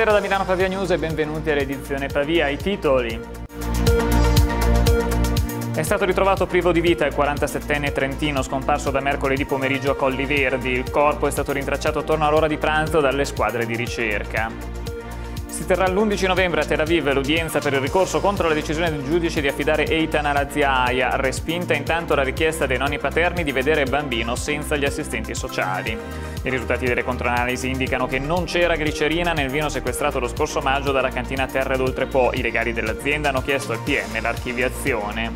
Buonasera da Milano Pavia News e benvenuti all'edizione Pavia. I titoli. È stato ritrovato privo di vita il 47enne trentino scomparso da mercoledì pomeriggio a Colli Verdi. Il corpo è stato rintracciato attorno all'ora di pranzo dalle squadre di ricerca. Si terrà l'11 novembre a Tel Aviv l'udienza per il ricorso contro la decisione del giudice di affidare Eitan alla zia Aya, respinta intanto la richiesta dei nonni paterni di vedere il bambino senza gli assistenti sociali. I risultati delle controanalisi indicano che non c'era glicerina nel vino sequestrato lo scorso maggio dalla cantina Terra d'Oltre Po. I legali dell'azienda hanno chiesto al PM l'archiviazione.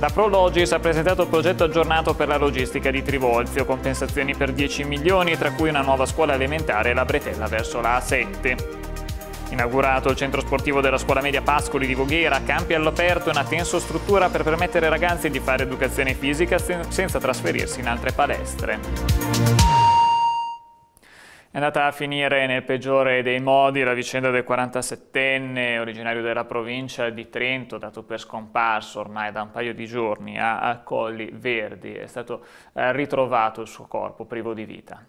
La Prologis ha presentato il progetto aggiornato per la logistica di Trivolzio, compensazioni per 10 milioni, tra cui una nuova scuola elementare e la bretella verso la A7. Inaugurato il centro sportivo della scuola media Pascoli di Voghera, campi all'aperto e una tenso struttura per permettere ai ragazzi di fare educazione fisica senza trasferirsi in altre palestre. È andata a finire nel peggiore dei modi la vicenda del 47enne originario della provincia di Trento, dato per scomparso ormai da un paio di giorni a Colli Verdi. È stato eh, ritrovato il suo corpo privo di vita.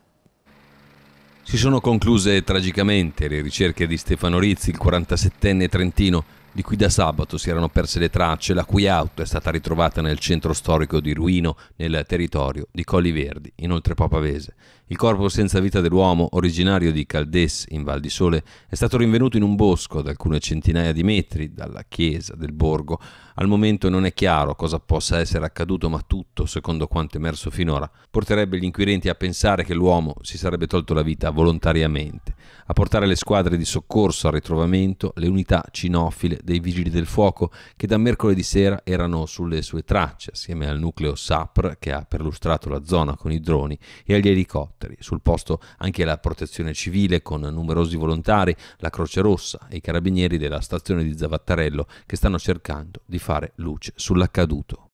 Si sono concluse tragicamente le ricerche di Stefano Rizzi, il 47enne trentino, di cui da sabato si erano perse le tracce, la cui auto è stata ritrovata nel centro storico di Ruino, nel territorio di Colli Verdi, inoltre Papavese. Il corpo senza vita dell'uomo, originario di Caldes, in Val di Sole, è stato rinvenuto in un bosco ad alcune centinaia di metri dalla chiesa del borgo, al momento non è chiaro cosa possa essere accaduto, ma tutto, secondo quanto emerso finora, porterebbe gli inquirenti a pensare che l'uomo si sarebbe tolto la vita volontariamente, a portare le squadre di soccorso al ritrovamento, le unità cinofile dei vigili del fuoco che da mercoledì sera erano sulle sue tracce, assieme al nucleo SAPR che ha perlustrato la zona con i droni e agli elicotteri. Sul posto anche la protezione civile con numerosi volontari, la Croce Rossa e i carabinieri della stazione di Zavattarello che stanno cercando di fare luce sull'accaduto.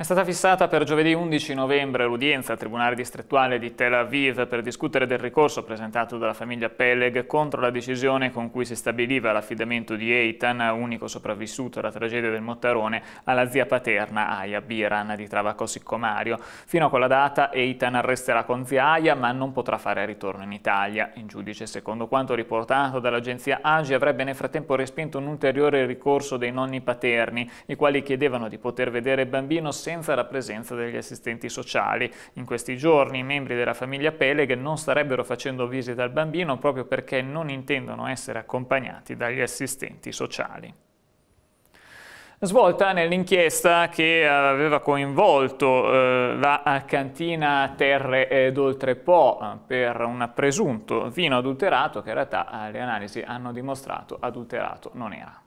È stata fissata per giovedì 11 novembre l'udienza al Tribunale distrettuale di Tel Aviv per discutere del ricorso presentato dalla famiglia Peleg contro la decisione con cui si stabiliva l'affidamento di Eitan, unico sopravvissuto alla tragedia del Mottarone, alla zia paterna Aya Biran di Travacosi Fino a quella data Eitan arresterà con zia Aya ma non potrà fare ritorno in Italia. Il giudice, secondo quanto riportato dall'agenzia AGI, avrebbe nel frattempo respinto un ulteriore ricorso dei nonni paterni, i quali chiedevano di poter vedere il bambino senza senza la presenza degli assistenti sociali. In questi giorni i membri della famiglia Peleg non starebbero facendo visita al bambino proprio perché non intendono essere accompagnati dagli assistenti sociali svolta nell'inchiesta che eh, aveva coinvolto eh, la cantina Terre d'Oltrepo eh, per un presunto vino adulterato che in realtà eh, le analisi hanno dimostrato adulterato non era.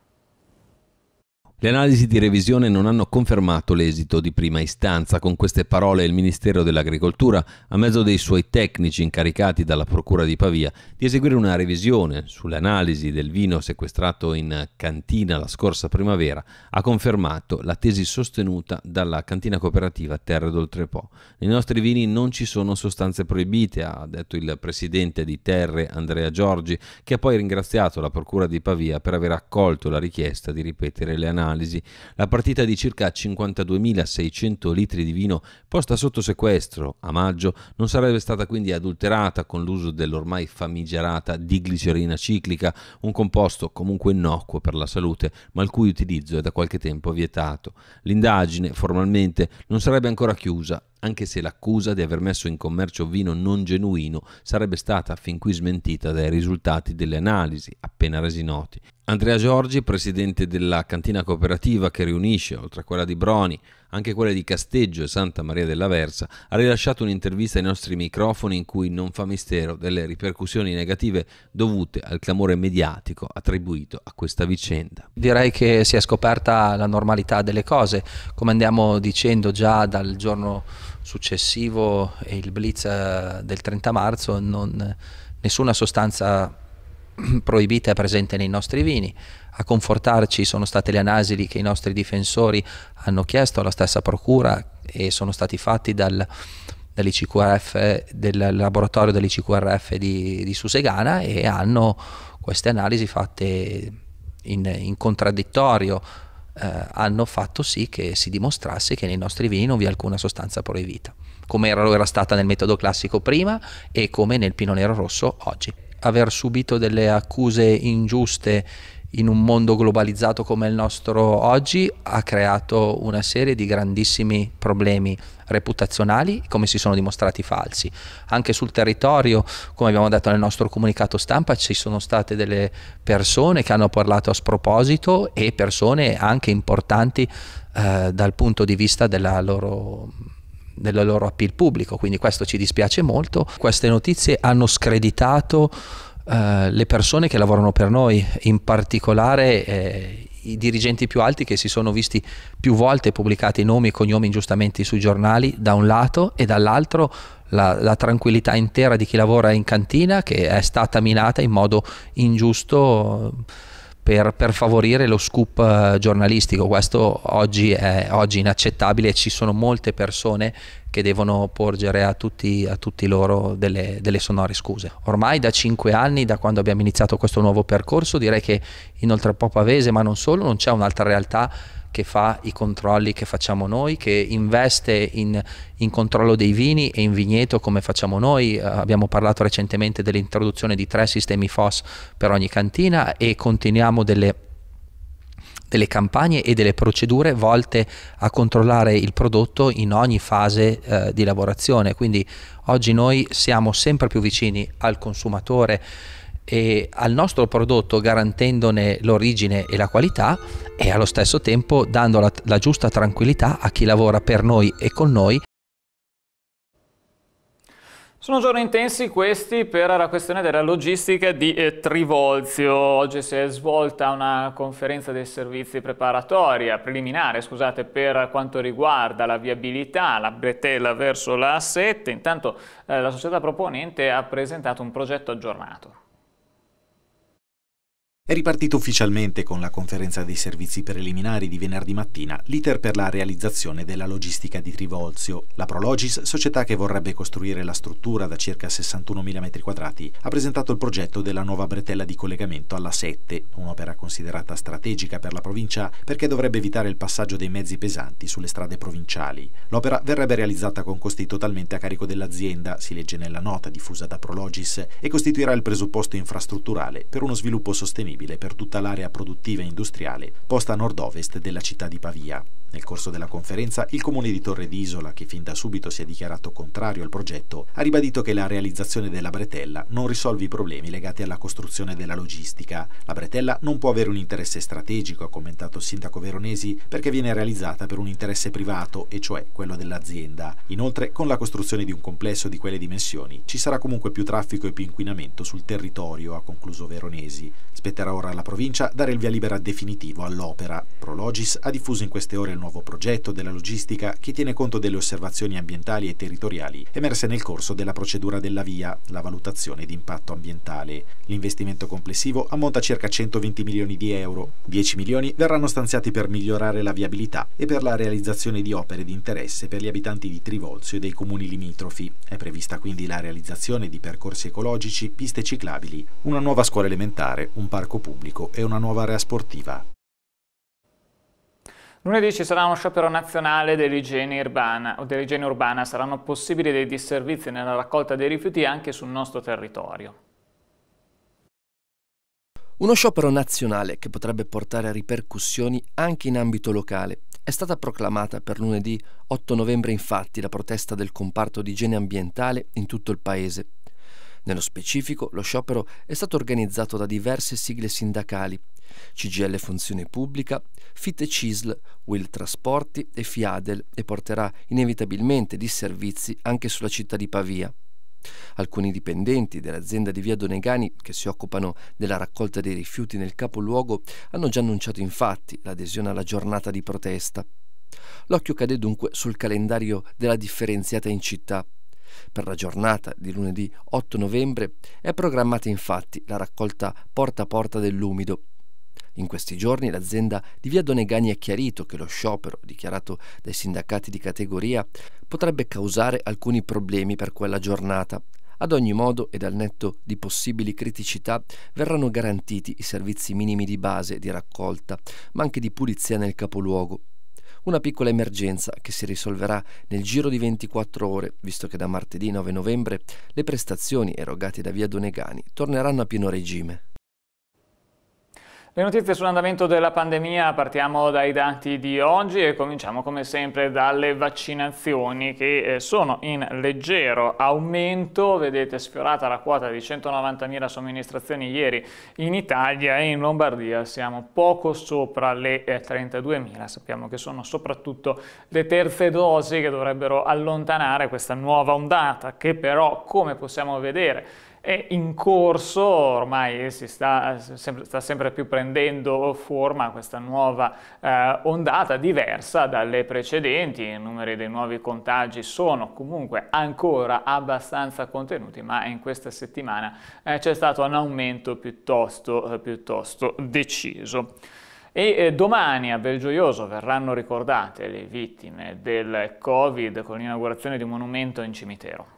Le analisi di revisione non hanno confermato l'esito di prima istanza. Con queste parole il Ministero dell'Agricoltura, a mezzo dei suoi tecnici incaricati dalla Procura di Pavia di eseguire una revisione sull'analisi del vino sequestrato in cantina la scorsa primavera, ha confermato la tesi sostenuta dalla cantina cooperativa Terre d'Oltrepo. Nei nostri vini non ci sono sostanze proibite, ha detto il presidente di Terre Andrea Giorgi, che ha poi ringraziato la Procura di Pavia per aver accolto la richiesta di ripetere le analisi analisi, la partita di circa 52.600 litri di vino posta sotto sequestro a maggio non sarebbe stata quindi adulterata con l'uso dell'ormai famigerata diglicerina ciclica, un composto comunque innocuo per la salute, ma il cui utilizzo è da qualche tempo vietato. L'indagine formalmente non sarebbe ancora chiusa anche se l'accusa di aver messo in commercio vino non genuino sarebbe stata fin qui smentita dai risultati delle analisi appena resi noti. Andrea Giorgi, presidente della cantina cooperativa che riunisce, oltre a quella di Broni, anche quella di Casteggio e Santa Maria della Versa, ha rilasciato un'intervista ai nostri microfoni in cui non fa mistero delle ripercussioni negative dovute al clamore mediatico attribuito a questa vicenda. Direi che si è scoperta la normalità delle cose, come andiamo dicendo già dal giorno successivo e il blitz eh, del 30 marzo, non, nessuna sostanza proibita è presente nei nostri vini. A confortarci sono state le analisi che i nostri difensori hanno chiesto alla stessa procura e sono stati fatti dal, del laboratorio dell'ICQRF di, di, Susegana e hanno queste analisi fatte in, in contraddittorio eh, hanno fatto sì che si dimostrasse che nei nostri vini non vi è alcuna sostanza proibita, come era, era stata nel metodo classico prima e come nel pino nero rosso oggi. Aver subito delle accuse ingiuste in un mondo globalizzato come il nostro oggi ha creato una serie di grandissimi problemi reputazionali come si sono dimostrati falsi. Anche sul territorio, come abbiamo detto nel nostro comunicato stampa, ci sono state delle persone che hanno parlato a sproposito e persone anche importanti eh, dal punto di vista della loro del loro appeal pubblico, quindi questo ci dispiace molto. Queste notizie hanno screditato eh, le persone che lavorano per noi, in particolare eh, i dirigenti più alti che si sono visti più volte pubblicati nomi e cognomi ingiustamente sui giornali, da un lato, e dall'altro la, la, tranquillità intera di chi lavora in cantina che è stata minata in modo ingiusto per, per, favorire lo scoop eh, giornalistico. Questo oggi è oggi inaccettabile e ci sono molte persone che devono porgere a tutti, a tutti loro delle, delle, sonore scuse. Ormai da cinque anni, da quando abbiamo iniziato questo nuovo percorso, direi che in Oltrepò Pavese, ma non solo, non c'è un'altra realtà che fa i controlli che facciamo noi, che investe in, in controllo dei vini e in vigneto come facciamo noi. Eh, abbiamo parlato recentemente dell'introduzione di tre sistemi FOS per ogni cantina e continuiamo delle delle campagne e delle procedure volte a controllare il prodotto in ogni fase eh, di lavorazione. Quindi oggi noi siamo sempre più vicini al consumatore e al nostro prodotto garantendone l'origine e la qualità e allo stesso tempo dando la, la giusta tranquillità a chi lavora per noi e con noi sono giorni intensi questi per la questione della logistica di eh, Trivolzio. Oggi si è svolta una conferenza dei servizi preparatoria, preliminare, scusate, per quanto riguarda la viabilità, la bretella verso la A7. Intanto eh, la società proponente ha presentato un progetto aggiornato. È ripartito ufficialmente con la conferenza dei servizi preliminari di venerdì mattina l'iter per la realizzazione della logistica di Trivolzio. La Prologis, società che vorrebbe costruire la struttura da circa 61.000 m2, ha presentato il progetto della nuova bretella di collegamento alla 7, un'opera considerata strategica per la provincia perché dovrebbe evitare il passaggio dei mezzi pesanti sulle strade provinciali. L'opera verrebbe realizzata con costi totalmente a carico dell'azienda, si legge nella nota diffusa da Prologis, e costituirà il presupposto infrastrutturale per uno sviluppo sostenibile disponibile per tutta l'area produttiva e industriale posta a nord-ovest della città di Pavia. Nel corso della conferenza, il comune di Torre di che fin da subito si è dichiarato contrario al progetto, ha ribadito che la realizzazione della bretella non risolve i problemi legati alla costruzione della logistica. La bretella non può avere un interesse strategico, ha commentato il sindaco Veronesi, perché viene realizzata per un interesse privato, e cioè quello dell'azienda. Inoltre, con la costruzione di un complesso di quelle dimensioni, ci sarà comunque più traffico e più inquinamento sul territorio, ha concluso Veronesi. Spetterà spetterà ora alla provincia dare il via libera definitivo all'opera. Prologis ha diffuso in queste ore il nuovo progetto della logistica che tiene conto delle osservazioni ambientali e territoriali emerse nel corso della procedura della via, la valutazione di impatto ambientale. L'investimento complessivo ammonta a circa 120 milioni di euro. 10 milioni verranno stanziati per migliorare la viabilità e per la realizzazione di opere di interesse per gli abitanti di Trivolzio e dei comuni limitrofi. È prevista quindi la realizzazione di percorsi ecologici, piste ciclabili, una nuova scuola elementare, un parco parco pubblico e una nuova area sportiva. Lunedì ci sarà uno sciopero nazionale dell'igiene urbana, urbana, Saranno possibili dei disservizi nella raccolta dei rifiuti anche sul nostro territorio. Uno sciopero nazionale che potrebbe portare a ripercussioni anche in ambito locale. È stata proclamata per lunedì 8 novembre infatti la protesta del comparto di igiene ambientale in tutto il paese, nello specifico, lo sciopero è stato organizzato da diverse sigle sindacali, CGL Funzione Pubblica, FIT e CISL, Will Trasporti e Fiadel e porterà inevitabilmente disservizi anche sulla città di Pavia. Alcuni dipendenti dell'azienda di Via Donegani, che si occupano della raccolta dei rifiuti nel capoluogo, hanno già annunciato infatti l'adesione alla giornata di protesta. L'occhio cade dunque sul calendario della differenziata in città. Per la giornata di lunedì 8 novembre è programmata infatti la raccolta porta a porta dell'umido in questi giorni l'azienda di via Donegani ha chiarito che lo sciopero, dichiarato dai sindacati di categoria, potrebbe causare alcuni problemi per quella giornata. Ad ogni modo e dal netto di possibili criticità verranno garantiti i servizi minimi di base di raccolta, ma anche di pulizia nel capoluogo. Una piccola emergenza che si risolverà nel giro di 24 ore, visto che da martedì 9 novembre le prestazioni erogate da Via Donegani torneranno a pieno regime. Le notizie sull'andamento della pandemia partiamo dai dati di oggi e cominciamo come sempre dalle vaccinazioni che eh, sono in leggero aumento, vedete sfiorata la quota di 190.000 somministrazioni ieri in Italia e in Lombardia siamo poco sopra le 32.000, eh, sappiamo che sono soprattutto le terze dosi che dovrebbero allontanare questa nuova ondata che però come possiamo vedere è in corso, ormai si sta, sta sempre più prendendo forma questa nuova eh, ondata diversa dalle precedenti, i numeri dei nuovi contagi sono comunque ancora abbastanza contenuti, ma in questa settimana eh, c'è stato un aumento piuttosto, eh, piuttosto deciso. E eh, domani a Belgioioso verranno ricordate le vittime del Covid con l'inaugurazione di un monumento in cimitero.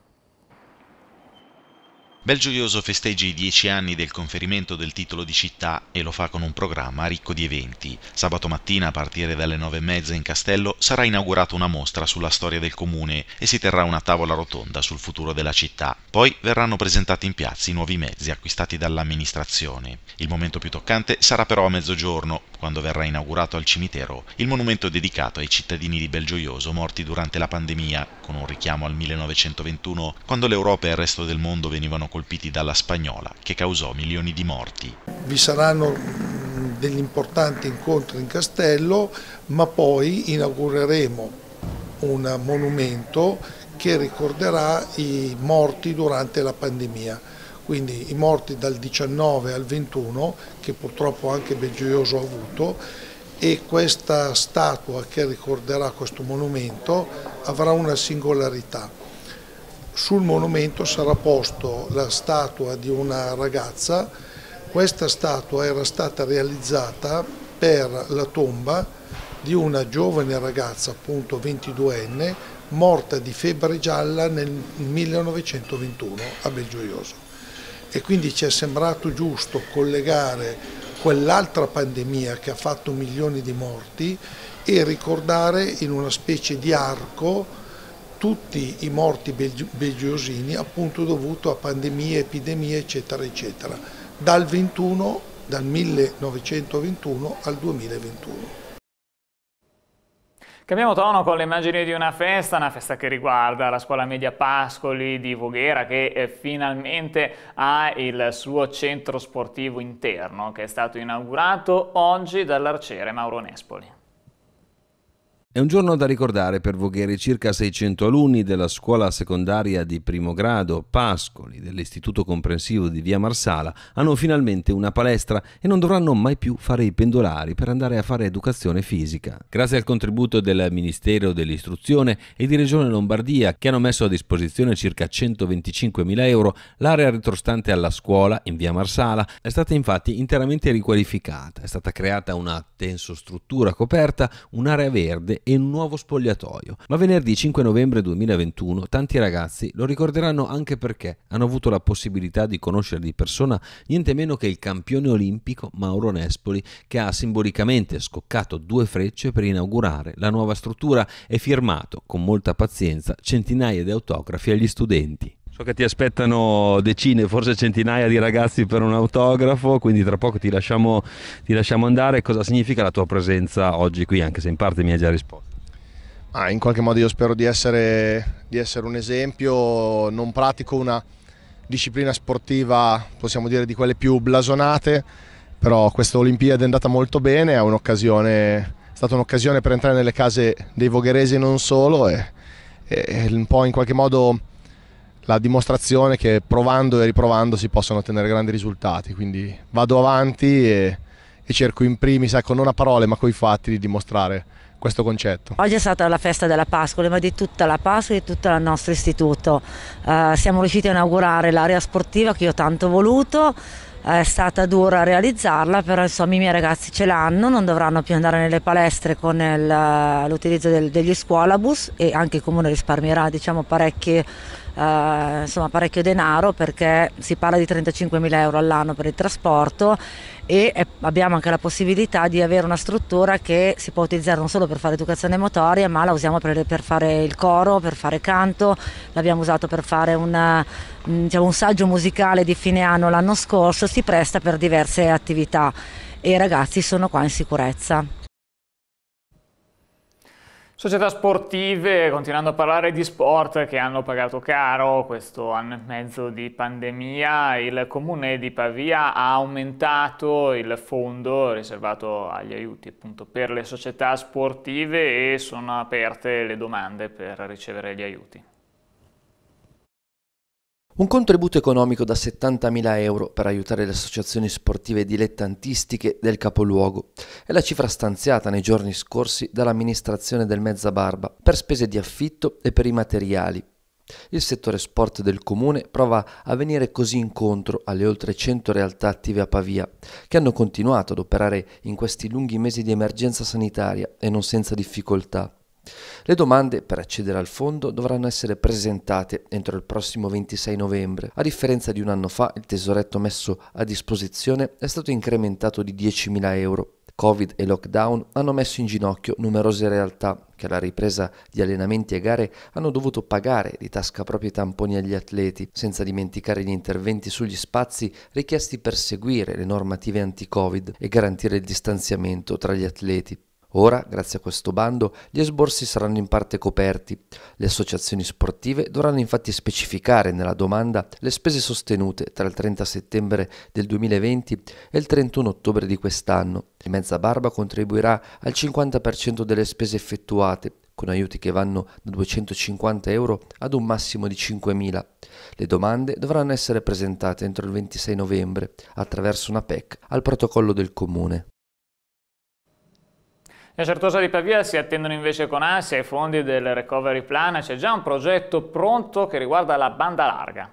Bel Gioioso festeggia i dieci anni del conferimento del titolo di città e lo fa con un programma ricco di eventi. Sabato mattina, a partire dalle nove e mezza in castello, sarà inaugurata una mostra sulla storia del comune e si terrà una tavola rotonda sul futuro della città. Poi verranno presentati in piazza i nuovi mezzi acquistati dall'amministrazione. Il momento più toccante sarà però a mezzogiorno, quando verrà inaugurato al cimitero il monumento dedicato ai cittadini di Belgioioso morti durante la pandemia, con un richiamo al 1921, quando l'Europa e il resto del mondo venivano colpiti dalla spagnola, che causò milioni di morti. Vi saranno mm, degli importanti incontri in castello, ma poi inaugureremo un monumento che ricorderà i morti durante la pandemia, quindi i morti dal 19 al 21 che purtroppo anche Gioioso ha avuto e questa statua che ricorderà questo monumento avrà una singolarità. Sul monumento sarà posto la statua di una ragazza, questa statua era stata realizzata per la tomba di una giovane ragazza, appunto 22enne, morta di febbre gialla nel 1921 a Belgioioso. E quindi ci è sembrato giusto collegare quell'altra pandemia che ha fatto milioni di morti e ricordare in una specie di arco tutti i morti belgiosini appunto dovuto a pandemie, epidemie eccetera eccetera dal 21 dal 1921 al 2021. Cambiamo tono con le immagini di una festa, una festa che riguarda la scuola media Pascoli di Voghera che eh, finalmente ha il suo centro sportivo interno che è stato inaugurato oggi dall'arciere Mauro Nespoli. È un giorno da ricordare per Vogheri circa 600 alunni della scuola secondaria di primo grado Pascoli dell'Istituto Comprensivo di Via Marsala hanno finalmente una palestra e non dovranno mai più fare i pendolari per andare a fare educazione fisica. Grazie al contributo del Ministero dell'Istruzione e di Regione Lombardia che hanno messo a disposizione circa 125.000 euro, l'area retrostante alla scuola in Via Marsala è stata infatti interamente riqualificata. È stata creata una tensostruttura coperta, un'area verde e un nuovo spogliatoio. Ma venerdì 5 novembre 2021 tanti ragazzi lo ricorderanno anche perché hanno avuto la possibilità di conoscere di persona niente meno che il campione olimpico Mauro Nespoli che ha simbolicamente scoccato due frecce per inaugurare la nuova struttura e firmato con molta pazienza centinaia di autografi agli studenti. So che ti aspettano decine, forse centinaia di ragazzi per un autografo, quindi tra poco ti lasciamo, ti lasciamo andare. Cosa significa la tua presenza oggi qui, anche se in parte mi hai già risposto? Ah, in qualche modo io spero di essere, di essere, un esempio, non pratico una disciplina sportiva, possiamo dire, di quelle più blasonate, però questa Olimpiade è andata molto bene, è, è stata un'occasione per entrare nelle case dei vogheresi e non solo e, e un po' in qualche modo la dimostrazione che provando e riprovando si possono ottenere grandi risultati, quindi vado avanti e, e cerco in primis, ecco, non a parole ma coi fatti, di dimostrare questo concetto. Oggi è stata la festa della Pascoli, ma di tutta la Pasqua e di tutto il nostro istituto. Eh, siamo riusciti a inaugurare l'area sportiva che io ho tanto voluto, è stata dura realizzarla, però insomma i miei ragazzi ce l'hanno, non dovranno più andare nelle palestre con l'utilizzo degli scuolabus e anche il comune risparmierà diciamo, parecchie eh, insomma, parecchio denaro perché si parla di 35.000 euro all'anno per il trasporto e è, abbiamo anche la possibilità di avere una struttura che si può utilizzare non solo per fare educazione motoria ma la usiamo per, per fare il coro, per fare canto, l'abbiamo usato per fare una, mm, diciamo, un saggio musicale di fine anno l'anno scorso, si presta per diverse attività e i ragazzi sono qua in sicurezza. Società sportive, continuando a parlare di sport, che hanno pagato caro questo anno e mezzo di pandemia, il comune di Pavia ha aumentato il fondo riservato agli aiuti appunto, per le società sportive e sono aperte le domande per ricevere gli aiuti. Un contributo economico da 70.000 euro per aiutare le associazioni sportive dilettantistiche del capoluogo è la cifra stanziata nei giorni scorsi dall'amministrazione del Mezzabarba per spese di affitto e per i materiali. Il settore sport del comune prova a venire così incontro alle oltre 100 realtà attive a Pavia, che hanno continuato ad operare in questi lunghi mesi di emergenza sanitaria e non senza difficoltà. Le domande per accedere al fondo dovranno essere presentate entro il prossimo 26 novembre. A differenza di un anno fa, il tesoretto messo a disposizione è stato incrementato di 10.000 euro. Covid e lockdown hanno messo in ginocchio numerose realtà che alla ripresa di allenamenti e gare hanno dovuto pagare di tasca propria i tamponi agli atleti, senza dimenticare gli interventi sugli spazi richiesti per seguire le normative anti-Covid e garantire il distanziamento tra gli atleti. Ora, grazie a questo bando, gli esborsi saranno in parte coperti. Le associazioni sportive dovranno infatti specificare nella domanda le spese sostenute tra il 30 settembre del 2020 e il 31 ottobre di quest'anno. Il Mezza Barba contribuirà al 50% delle spese effettuate, con aiuti che vanno da 250 euro ad un massimo di 5.000. Le domande dovranno essere presentate entro il 26 novembre attraverso una PEC al protocollo del comune certosa di Pavia si attendono invece con ansia i fondi del recovery plan, c'è già un progetto pronto che riguarda la banda larga.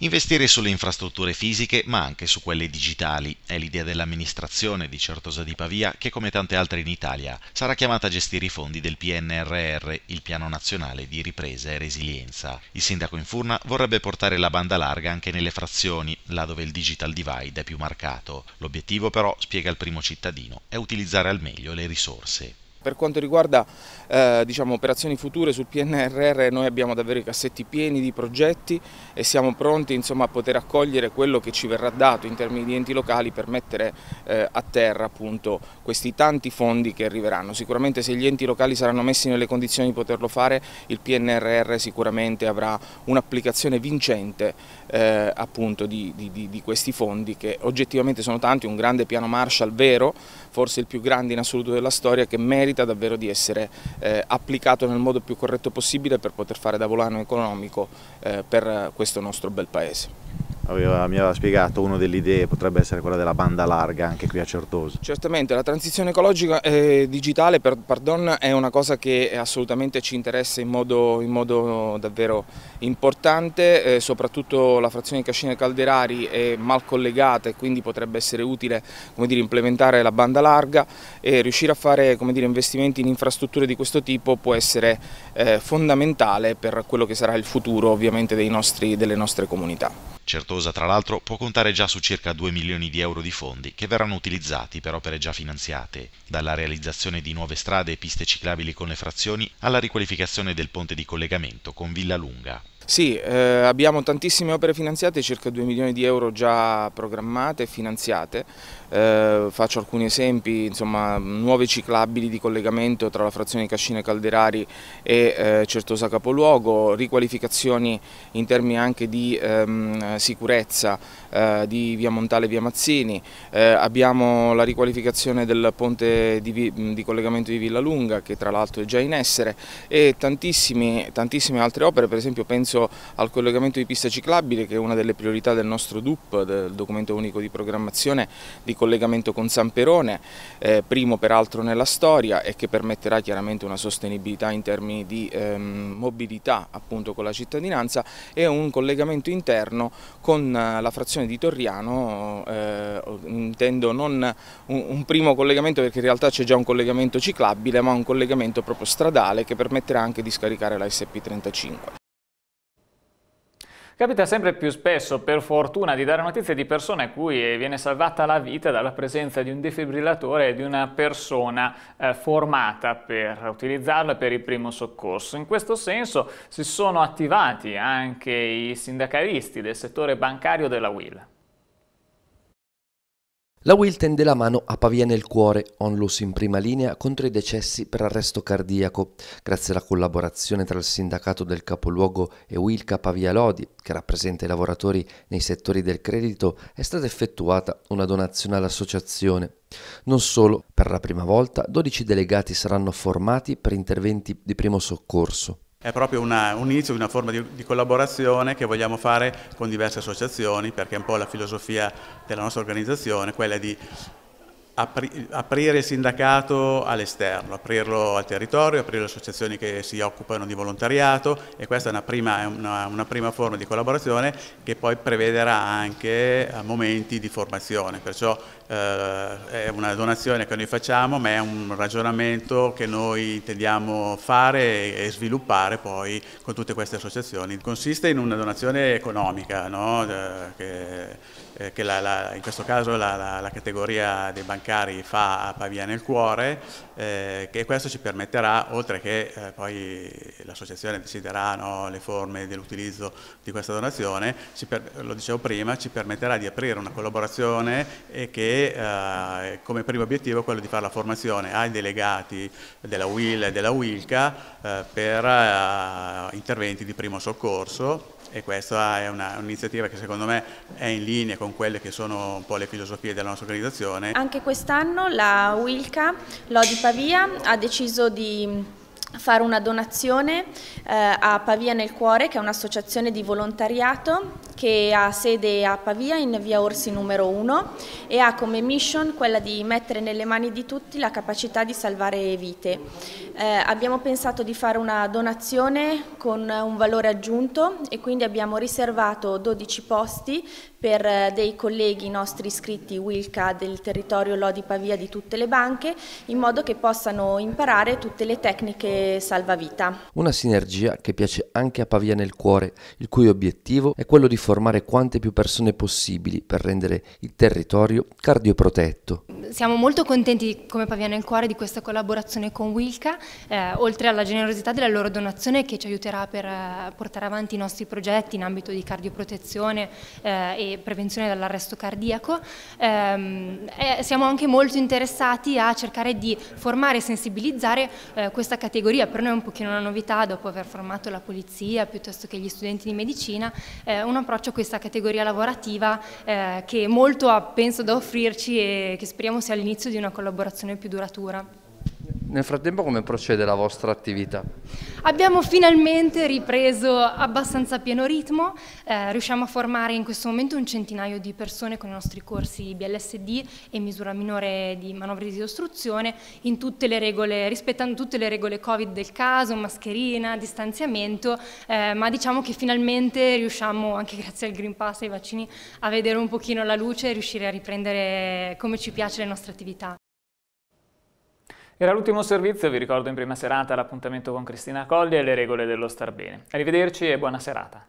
Investire sulle infrastrutture fisiche, ma anche su quelle digitali, è l'idea dell'amministrazione di Certosa di Pavia che, come tante altre in Italia, sarà chiamata a gestire i fondi del PNRR, il Piano Nazionale di Ripresa e Resilienza. Il sindaco in furna vorrebbe portare la banda larga anche nelle frazioni, là dove il digital divide è più marcato. L'obiettivo però, spiega il primo cittadino, è utilizzare al meglio le risorse. Per quanto riguarda eh, diciamo, operazioni future sul PNRR noi abbiamo davvero i cassetti pieni di progetti e siamo pronti insomma, a poter accogliere quello che ci verrà dato in termini di enti locali per mettere eh, a terra appunto, questi tanti fondi che arriveranno. Sicuramente se gli enti locali saranno messi nelle condizioni di poterlo fare il PNRR sicuramente avrà un'applicazione vincente eh, appunto, di, di, di questi fondi che oggettivamente sono tanti, un grande piano Marshall vero, forse il più grande in assoluto della storia che merita necessita davvero di essere eh, applicato nel modo più corretto possibile per poter fare da volano economico eh, per questo nostro bel paese aveva, mi aveva spiegato, una delle idee potrebbe essere quella della banda larga anche qui a Certoso. Certamente, la transizione ecologica e eh, digitale per, pardon, è una cosa che assolutamente ci interessa in modo, in modo davvero importante, eh, soprattutto la frazione di Cascina Calderari è mal collegata e quindi potrebbe essere utile dire, implementare la banda larga e riuscire a fare dire, investimenti in infrastrutture di questo tipo può essere eh, fondamentale per quello che sarà il futuro ovviamente nostri, delle nostre comunità. Certo Certosa, tra l'altro, può contare già su circa 2 milioni di euro di fondi che verranno utilizzati per opere già finanziate, dalla realizzazione di nuove strade e piste ciclabili con le frazioni alla riqualificazione del ponte di collegamento con Villa Lunga. Sì, eh, abbiamo tantissime opere finanziate, circa 2 milioni di euro già programmate e finanziate eh, faccio alcuni esempi, insomma, nuove ciclabili di collegamento tra la frazione Cascina Calderari e eh, Certosa Capoluogo, riqualificazioni in termini anche di ehm, sicurezza eh, di via Montale e via Mazzini, eh, abbiamo la riqualificazione del ponte di, di, collegamento di Villa Lunga che tra l'altro è già in essere e tantissime, tantissime altre opere, per esempio penso al collegamento di pista ciclabile che è una delle priorità del nostro DUP, del documento unico di programmazione di collegamento con San Perone, eh, primo peraltro nella storia e che permetterà chiaramente una sostenibilità in termini di ehm, mobilità appunto con la cittadinanza e un collegamento interno con eh, la frazione di Torriano, eh, intendo non un, un primo collegamento perché in realtà c'è già un collegamento ciclabile ma un collegamento proprio stradale che permetterà anche di scaricare la SP35. Capita sempre più spesso, per fortuna, di dare notizie di persone a cui eh, viene salvata la vita dalla presenza di un defibrillatore e di una persona eh, formata per utilizzarlo per il primo soccorso. In questo senso si sono attivati anche i sindacalisti del settore bancario della WIL. La Will tende la mano a Pavia nel cuore, onlus in prima linea contro i decessi per arresto cardiaco, grazie alla collaborazione tra il sindacato del capoluogo e Wilca Pavia Lodi, che rappresenta i lavoratori nei settori del credito, è stata effettuata una donazione all'associazione. Non solo, per la prima volta 12 delegati saranno formati per interventi di primo soccorso. È proprio una, un inizio di una forma di, di, collaborazione che vogliamo fare con diverse associazioni perché è un po' la filosofia della nostra organizzazione, quella di apri aprire il sindacato all'esterno, aprirlo al territorio, aprire le associazioni che si occupano di volontariato e questa è una prima, una, una prima forma di collaborazione che poi prevederà anche eh, momenti di formazione, perciò eh, è una donazione che noi facciamo ma è un ragionamento che noi intendiamo fare e sviluppare poi con tutte queste associazioni. Consiste in una donazione economica, no? Eh, che, eh, che la, la, in questo caso la, la, categoria dei bancari fa a Pavia nel cuore, eh, che questo ci permetterà, oltre che eh, poi l'associazione deciderà no, le forme dell'utilizzo di questa donazione, per, lo dicevo prima, ci permetterà di aprire una collaborazione e che eh, come primo obiettivo è quello di fare la formazione ai delegati della WIL e della WILCA eh, per interventi di primo soccorso e questa è un'iniziativa un che secondo me è in linea con quelle che sono un po' le filosofie della nostra organizzazione. Anche quest'anno la Wilca, l'Odi Pavia, ha deciso di fare una donazione eh, a Pavia nel Cuore, che è un'associazione di volontariato che ha sede a Pavia in via Orsi numero 1 e ha come mission quella di mettere nelle mani di tutti la capacità di salvare vite. Eh, abbiamo pensato di fare una donazione con un valore aggiunto e quindi abbiamo riservato 12 posti per eh, dei colleghi nostri iscritti Wilca del territorio Lodi Pavia di tutte le banche in modo che possano imparare tutte le tecniche salvavita. Una sinergia che piace anche a Pavia nel cuore, il cui obiettivo è quello di formare quante più persone possibili per rendere il territorio cardioprotetto siamo molto contenti come Pavia nel Cuore di questa collaborazione con Wilca, eh, oltre alla generosità della loro donazione che ci aiuterà per eh, portare avanti i nostri progetti in ambito di cardioprotezione eh, e prevenzione dall'arresto cardiaco. Ehm, siamo anche molto interessati a cercare di formare e sensibilizzare eh, questa categoria, per noi è un pochino una novità dopo aver formato la polizia piuttosto che gli studenti di medicina, eh, un approccio a questa categoria lavorativa eh, che molto ha penso da offrirci e che speriamo speriamo sia l'inizio di una collaborazione più duratura. Nel frattempo come procede la vostra attività? Abbiamo finalmente ripreso abbastanza a pieno ritmo, eh, riusciamo a formare in questo momento un centinaio di persone con i nostri corsi BLSD e misura minore di manovre di ostruzione, regole, rispettando tutte le regole Covid del caso, mascherina, distanziamento, eh, ma diciamo che finalmente riusciamo, anche grazie al Green Pass e ai vaccini, a vedere un pochino la luce e riuscire a riprendere come ci piace le nostre attività. Era l'ultimo servizio, vi ricordo in prima serata l'appuntamento con Cristina Colli e le regole dello star bene. Arrivederci e buona serata.